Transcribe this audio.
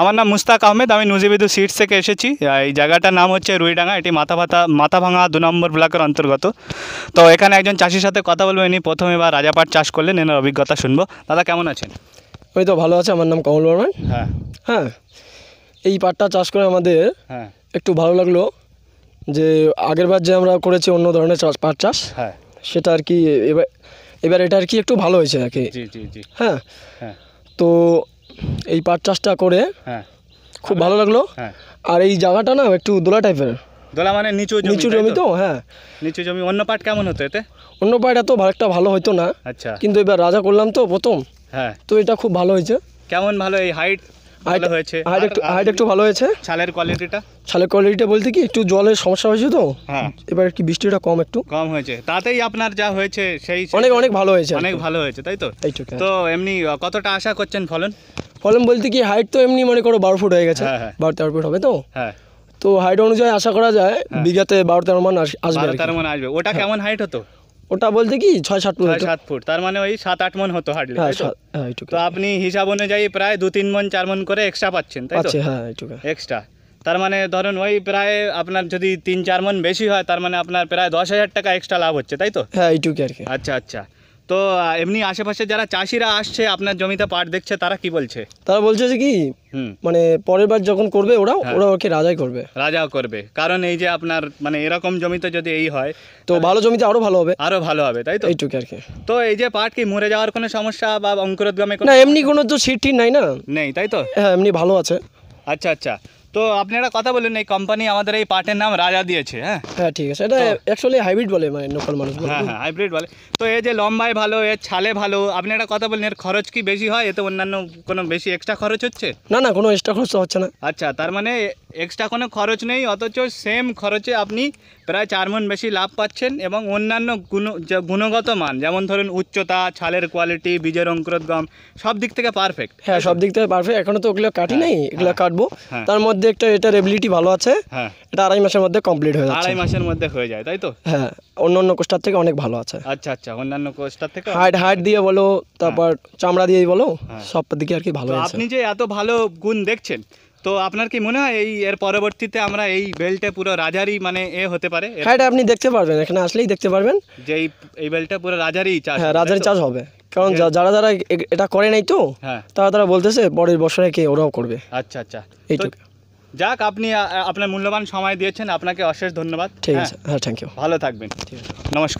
আমার নাম মুস্তাক আহমেদ আমি নুজিবিদু সিটস থেকে এসেছি এই জায়গাটার নাম হচ্ছে রুইডাঙ্গা এটি মাথাভাতা মাথাভাঙা দু নম্বর ব্লকের অন্তর্গত তো এখানে একজন চাষির সাথে কথা বলবো ইনি প্রথমে বা রাজাপাট চাষ করলেন এনার অভিজ্ঞতা শুনবো দাদা কেমন আছেন ওই তো ভালো আছে আমার নাম কমল বর্মান হ্যাঁ হ্যাঁ এই পাটটা চাষ করে আমাদের হ্যাঁ একটু ভালো লাগলো যে আগের বার যে আমরা করেছি অন্য ধরনের চাষ পাট চাষ হ্যাঁ সেটা আর কি এবার এবার এটা আর কি একটু ভালো হয়েছে আর কি হ্যাঁ।, হ্যাঁ তো এই পাট চাষটা করে হ্যাঁ খুব ভালো আচ্ছা। লাগলো হ্যাঁ। আর এই জায়গাটা না একটু দোলা টাইপের দোলা মানে নিচু নিচু জমি তো হ্যাঁ নিচু জমি অন্য পাট কেমন হতো এতে অন্য পাট এত একটা ভালো হতো না আচ্ছা কিন্তু এবার রাজা করলাম তো প্রথম হ্যাঁ তো এটা খুব ভালো হয়েছে কেমন ভালো এই হাইট অনেক ভালো হয়েছে তাই তো এমনি কতটা আশা করছেন ফলন ফলন বলতে কি হাইট তো এমনি মনে করো বারো ফুট হয়ে গেছে হ্যাঁ, হ্যাঁ। বারো তেরো ফুট হবে তো হ্যাঁ। তো হাইট অনুযায়ী আশা করা যায় বিঘাতে বারো তেরো আসবে তেরো মান আসবে ওটা কেমন হাইট হতো ওটা বলতে কি ছয় সাত ফুট সাত ফুট তার মানে ওই সাত আট মন হতো হার্ডলি হ্যাঁ, হ্যাঁ, তো আপনি হিসাব অনুযায়ী প্রায় দু তিন মন চার মন করে এক্সট্রা পাচ্ছেন তাই হ্যাঁ, এক্সট্রা তার মানে ধরুন ওই প্রায় আপনার যদি তিন চার মন বেশি হয় তার মানে আপনার প্রায় দশ হাজার টাকা এক্সট্রা লাভ হচ্ছে তাই তো হ্যাঁ এইটুকু আর কি আচ্ছা আচ্ছা তো এমনি আশেপাশে যারা চাষিরা আসছে আপনার জমিতে পাট দেখছে তারা কি বলছে তারা বলছে যে কি মানে পরের বার যখন করবে ওরা হ্যাঁ। ওরা ওকে রাজাই করবে রাজা করবে কারণ এই যে আপনার মানে এরকম জমিতে যদি এই হয় তো ভালো জমিতে আরো ভালো হবে আরো ভালো হবে তাই তো এইটুকু আর কি তো এই যে পাট কি মরে যাওয়ার কোনো সমস্যা বা অঙ্কুরোদ্গমে না এমনি কোনো তো সিট নাই না নেই তাই তো হ্যাঁ এমনি ভালো আছে আচ্ছা আচ্ছা তো আপনি একটা কথা বলুন এই কোম্পানি আমাদের এই পাটের নাম রাজা দিয়েছে হ্যাঁ হ্যাঁ ঠিক আছে এটা অ্যাকচুয়ালি হাইব্রিড বলে মানে লোকাল মানুষ হ্যাঁ হ্যাঁ হাইব্রিড বলে তো এই যে লম্বায় ভালো এর ছালে ভালো আপনি একটা কথা বললেন এর খরচ কি বেশি হয় এতে অন্যান্য কোনো বেশি এক্সট্রা খরচ হচ্ছে না না কোনো এক্সট্রা খরচ হচ্ছে না আচ্ছা তার মানে এক্সট্রা কোনো খরচ নেই অথচ সেম খরচে আপনি প্রায় চার মন বেশি লাভ পাচ্ছেন এবং অন্যান্য গুণ গুণগত মান যেমন ধরুন উচ্চতা ছালের কোয়ালিটি বীজের অঙ্কুরোদ্গম সব দিক থেকে পারফেক্ট হ্যাঁ সব দিক থেকে পারফেক্ট এখনো তো ওগুলো কাটি হ্যাঁ, নাই এগুলো হ্যাঁ, কাটবো হ্যাঁ। তার মধ্যে মধ্যে একটা এটার এবিলিটি ভালো আছে হ্যাঁ এটা আড়াই মাসের মধ্যে কমপ্লিট হয়ে যাচ্ছে আড়াই মাসের মধ্যে হয়ে যায় তাই তো হ্যাঁ অন্য অন্য কোস্টার থেকে অনেক ভালো আছে আচ্ছা আচ্ছা অন্যান্য কোস্টার থেকে হাইট হাইট দিয়ে বলো তারপর হ্যাঁ। চামড়া দিয়েই বলো হ্যাঁ। সব দিকে আর কি ভালো আছে আপনি যে এত ভালো গুণ দেখছেন তো আপনার কি মনে হয় এই এর পরবর্তীতে আমরা এই বেল্টে পুরো রাজারই মানে এ হতে পারে হ্যাঁ আপনি দেখতে পারবেন এখানে আসলেই দেখতে পারবেন যে এই বেল্টটা পুরো রাজারই চাষ হ্যাঁ রাজারই চাষ হবে কারণ যারা যারা এটা করে নাই তো হ্যাঁ। তারা তারা বলতেছে পরের বছরে কে ওরাও করবে আচ্ছা আচ্ছা এইটুকু যাক আপনি আপনার মূল্যবান সময় দিয়েছেন আপনাকে অশেষ ধন্যবাদ ঠিক আছে হ্যাঁ থ্যাংক ইউ ভালো থাকবেন ঠিক আছে নমস্কার